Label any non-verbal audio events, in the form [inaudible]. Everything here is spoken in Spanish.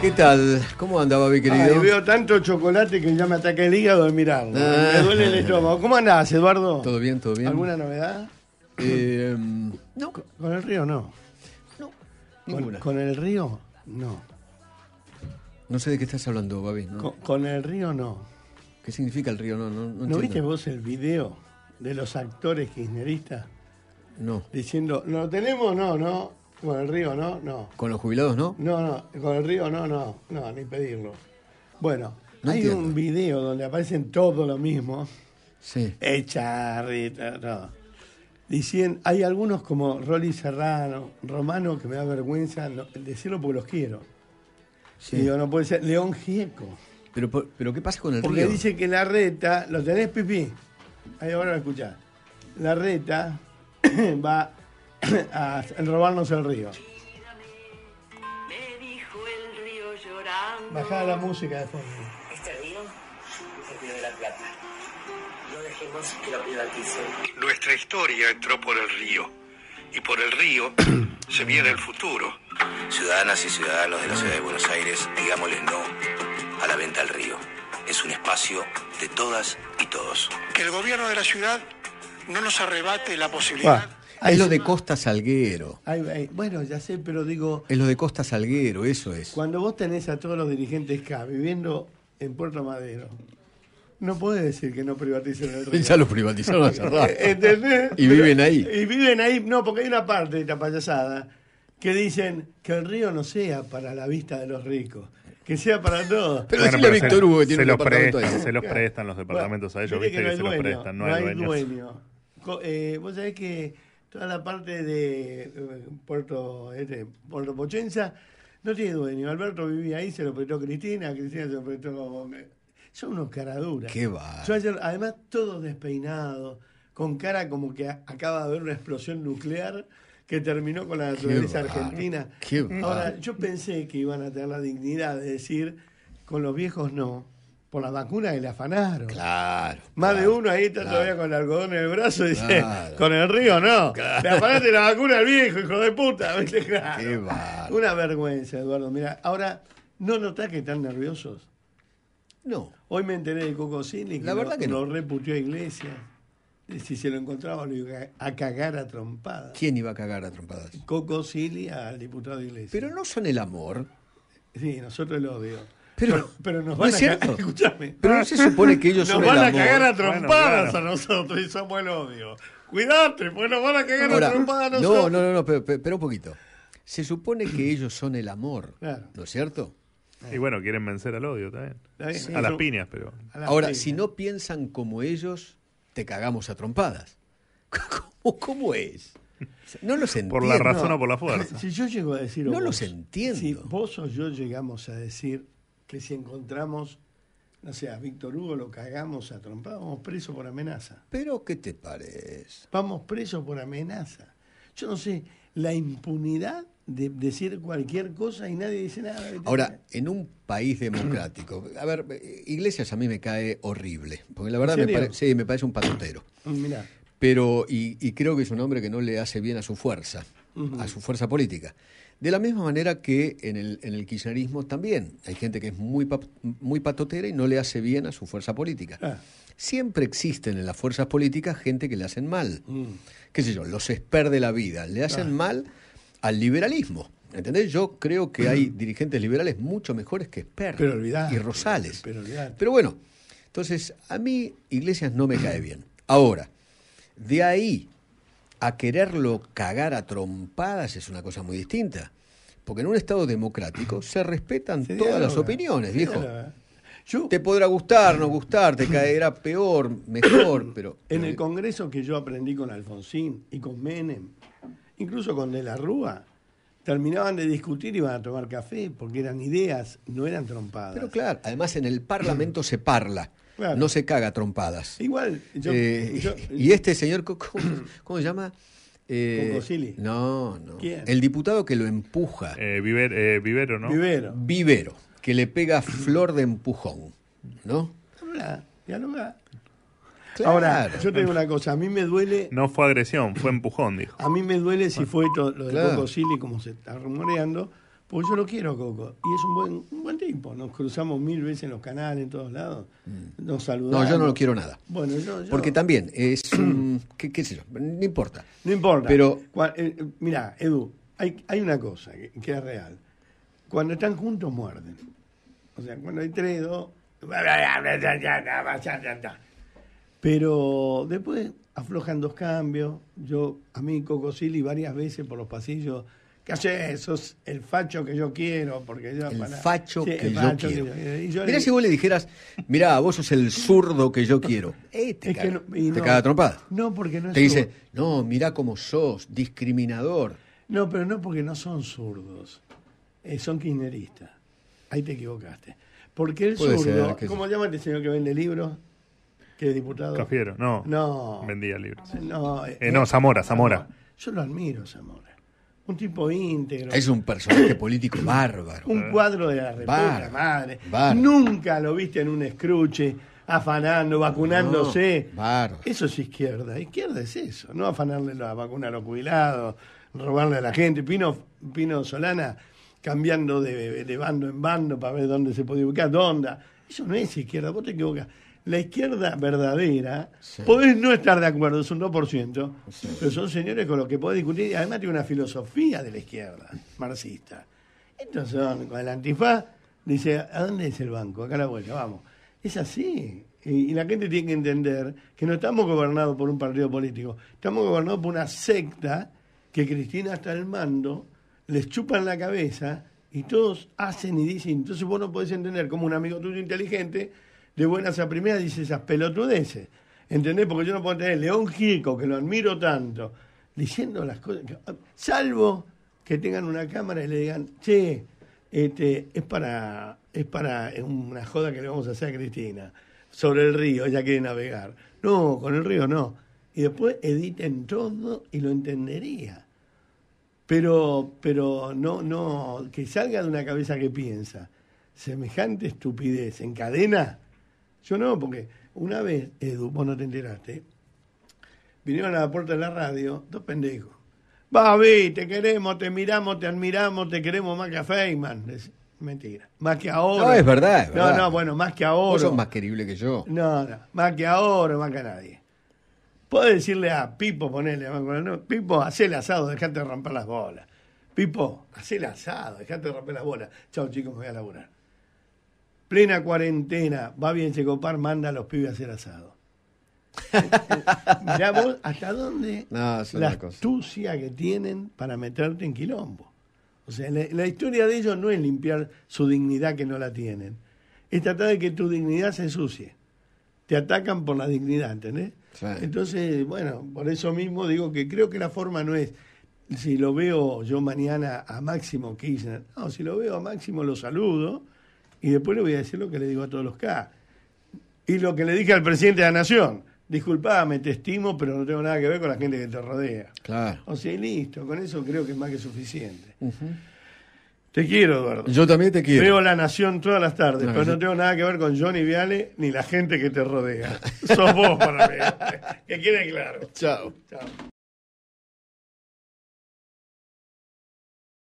¿Qué tal? ¿Cómo anda, Babi, querido? veo tanto chocolate que ya me ataca el hígado de mirarlo. ¿eh? Me ah. duele el estómago. ¿Cómo andás, Eduardo? Todo bien, todo bien. ¿Alguna novedad? Em, no. ¿Con el río no? No, ¿Con, el río? No. No sé de qué estás hablando, Babi. Con, el río no. ¿Qué significa el río no? ¿No, no, viste vos el video de los actores kirchneristas? No. Diciendo, ¿lo tenemos? No, no. Con el río no, no. ¿Con los jubilados no? No, no, con el río no, no, no, ni pedirlo. Bueno, hay un video donde aparecen todos lo mismo. Sí. Echa, no. Dicen, hay algunos como Rolly Serrano, Romano, que me da vergüenza decirlo porque los quiero. Sí. Digo, no puede ser. León Gieco. Pero, pero ¿qué pasa con el río? Porque dice que la reta, ¿lo tenés, Pipí? Ahí ahora lo escuchás. La reta [clears throat] va [coughs] a robarnos el río. Bajada la música de fondo. Este río es el río de la Plata. No dejemos que lo privatice. Nuestra historia entró por el río. Y por el río [coughs] se viene el futuro. Ciudadanas y ciudadanos de la ciudad de Buenos Aires, digámosles no a la venta al río. Es un espacio de todas y todos. Que el gobierno de la ciudad no nos arrebate la posibilidad. Es lo de Costa Salguero. Eh, bueno, ya sé, pero digo. Es lo de Costa Salguero, eso es. Cuando vos tenés a todos los dirigentes acá, viviendo en Puerto Madero, no puedes decir que no privaticen el río. [laughs] Ya lo privatizaron hace [laughs] rato. ¿Entendés? Y viven ahí. Y viven ahí, no, porque hay una parte de esta payasada que dicen que el río no sea para la vista de los ricos. Que sea para todos. Pero bueno, a Víctor Hugo que tiene se un departamento ahí. Se los prestan los departamentos a ellos, viste que, no se los prestan, no, no hay, dueño. Eh, vos sabés que toda la parte de eh, Puerto, este, Puerto Pochenza no tiene dueño. Alberto vivía ahí, se lo prestó Cristina, Cristina se lo prestó. Eh, son unos caraduras. Qué va. además, todos despeinados, con cara como que acaba de haber una explosión nuclear que terminó con la naturaleza argentina. Ahora, yo pensé que iban a tener la dignidad de decir, con los viejos no por la vacuna que le afanaron. Claro. Más de uno ahí está todavía con el algodón en el brazo y dice, con el río no. Le afanaste la vacuna al viejo, hijo de puta. [laughs] Una vergüenza, Eduardo. Mira, ahora, ¿no notás que están nerviosos? No. Hoy me enteré de Coco que, la verdad lo, que no. lo reputió a Iglesias. Si se lo encontraba, lo iba a cagar a trompadas. ¿Quién iba a cagar a trompadas? Coco al diputado de Iglesias. Pero no son el amor. Sí, nosotros lo odio. Pero, pero nos van a cagar. [laughs] Escúchame. Pero se supone que ellos son el amor. a cagar a trompadas a nosotros y somos el odio. Cuidate, pues nos van a cagar a trompadas a nosotros. No, no, no, pero, pero, un poquito. Se supone que ellos son el amor, ¿no es cierto? Y bueno, quieren vencer al odio también. A las piñas, pero. Ahora, si no piensan como ellos, te cagamos a trompadas. [laughs] ¿Cómo, cómo es? No los entiendo. Por la razón o por la fuerza. Si yo llego a decir. No los entiendo. Si vos o yo llegamos a decir que si encontramos, no sé, a Víctor Hugo lo cagamos a trompa, vamos presos por amenaza. ¿Pero qué te parece? Vamos presos por amenaza. Yo no sé, la impunidad de decir cualquier cosa y nadie dice nada. Ahora, en un país democrático, a ver, Iglesias a mí me cae horrible, porque la verdad me, sí, me parece un patotero. Mm, mirá. Pero, y, y creo que es un hombre que no le hace bien a su fuerza a su fuerza política. De la misma manera que en el, kirchnerismo también hay gente que es muy, muy patotera y no le hace bien a su fuerza política. Ah. Siempre existen en las fuerzas políticas gente que le hacen mal. Mm. ¿Qué sé yo? Los esper de la vida. Le hacen ah. mal al liberalismo. ¿Entendés? Yo creo que hay [clears throat] dirigentes liberales mucho mejores que Esper y Rosales. Pero, pero, bueno, entonces a mí Iglesias no me cae bien. Ahora, de ahí a quererlo cagar a trompadas es una cosa muy distinta. Porque en un Estado democrático se respetan todas las opiniones, viejo. Yo, te podrá gustar, no gustar, te caerá peor, mejor, [coughs] pero... En el Congreso que yo aprendí con Alfonsín y con Menem, incluso con De la Rúa, terminaban de discutir y iban a tomar café porque eran ideas, no eran trompadas. Pero claro, además en el Parlamento se parla. No se caga trompadas. Igual. Eh, y este señor, ¿cómo, [clears throat] se llama? Eh, no, no. El diputado que lo empuja. Eh, eh, Vivero, ¿no? Vivero. Vivero, que le pega flor de empujón, ¿no? Habla, no Ahora, yo tengo una cosa, a mí me duele... No fue agresión, fue empujón, dijo. A mí me duele si fue todo lo de claro. como se está rumoreando, pues yo lo quiero, Coco. Y es un buen, un buen tipo. Nos cruzamos mil veces en los canales, en todos lados. Mm. Nos saludamos. No, yo no lo quiero nada. Bueno, yo. Porque también es [clears throat] ¿Qué, sé yo? No importa. No importa. Pero. Eh, eh, mira, Edu, hay, hay una cosa que, es real. Cuando están juntos, muerden. O sea, cuando hay tres, dos. Pero después aflojan dos cambios. Yo, a mí, Coco Silly, varias veces por los pasillos el facho que yo quiero, porque el facho, que, yo quiero. Mira si vos le dijeras, mira vos sos el zurdo que yo quiero. [laughs] este te, queda no, no, porque no es Te dice, no, mira cómo sos, discriminador. No, pero no porque no son zurdos. Eh, son kirchneristas. Ahí te equivocaste. Porque el zurdo, ¿cómo el este señor que vende libros? que es diputado. Cafiero, no. No. Vendía libros. No, eh, eh, no Zamora, Zamora. Yo lo admiro, Zamora un tipo íntegro. Es un personaje político [clears throat] bárbaro. Un cuadro de la República Madre. Nunca lo viste en un escruche afanando, vacunándose. Eso es izquierda. Izquierda es eso. No afanarle la vacuna a los jubilados, robarle a la gente. Pino, Pino Solana cambiando de, de bando en bando para ver dónde se puede ubicar, dónde. Eso no es izquierda, vos te equivocas la izquierda verdadera, podés no estar de acuerdo, es un 2%, pero son señores con los que podés discutir y además tiene una filosofía de la izquierda, marxista. Entonces, con el antifaz, dice, ¿a dónde es el banco? Acá la vuelta, vamos. Es así. Y, la gente tiene que entender que no estamos gobernados por un partido político, estamos gobernados por una secta que Cristina está al mando, les chupan la cabeza y todos hacen y dicen. Entonces vos no podés entender como un amigo tuyo inteligente de buenas a primeras dice esas pelotudeces. ¿Entendés? Porque yo no puedo tener León Gico, que lo admiro tanto, diciendo las cosas. Salvo que tengan una cámara y le digan, che, este, es para, es para una joda que le vamos a hacer a Cristina sobre el río, ella quiere navegar. No, con el río no. Y después editen todo y lo entendería. Pero, pero no, no, que salga de una cabeza que piensa. Semejante estupidez en cadena yo no, porque una vez, Edu, vos no te enteraste, vinieron a la puerta de la radio dos pendejos. Babi, te queremos, te miramos, te admiramos, te queremos más que a Feynman. mentira. Más que ahora. No, es verdad. No, no, bueno, más que ahora. Vos sos más querible que yo. No, no. Más que ahora, más que a nadie. Puedo decirle a Pipo, ponele, Pipo, hacé el asado, dejate de romper las bolas. Pipo, hacé el asado, dejate de romper las bolas. Chao, chicos, me voy a laburar plena cuarentena, va bien copar, manda a los pibes a hacer asado. [laughs] Mirá vos hasta dónde no, la astucia que tienen para meterte en quilombo. O sea, la, historia de ellos no es limpiar su dignidad que no la tienen, es tratar de que tu dignidad se ensucie. Te atacan por la dignidad, ¿entendés? Entonces, bueno, por eso mismo digo que creo que la forma no es si lo veo yo mañana a Máximo Kirchner, no, si lo veo a Máximo lo saludo, y después le voy a decir lo que le digo a todos los K. Y lo que le dije al presidente de la Nación. Disculpame, te estimo, pero no tengo nada que ver con la gente que te rodea. Claro. O sea, y listo, con eso creo que es más que suficiente. Te quiero, Eduardo. Yo también te quiero. Veo La Nación todas las tardes, pero no tengo nada que ver con Johnny Viale ni la gente que te rodea. Sos vos para mí. [laughs] que quede claro. Chao. Chao.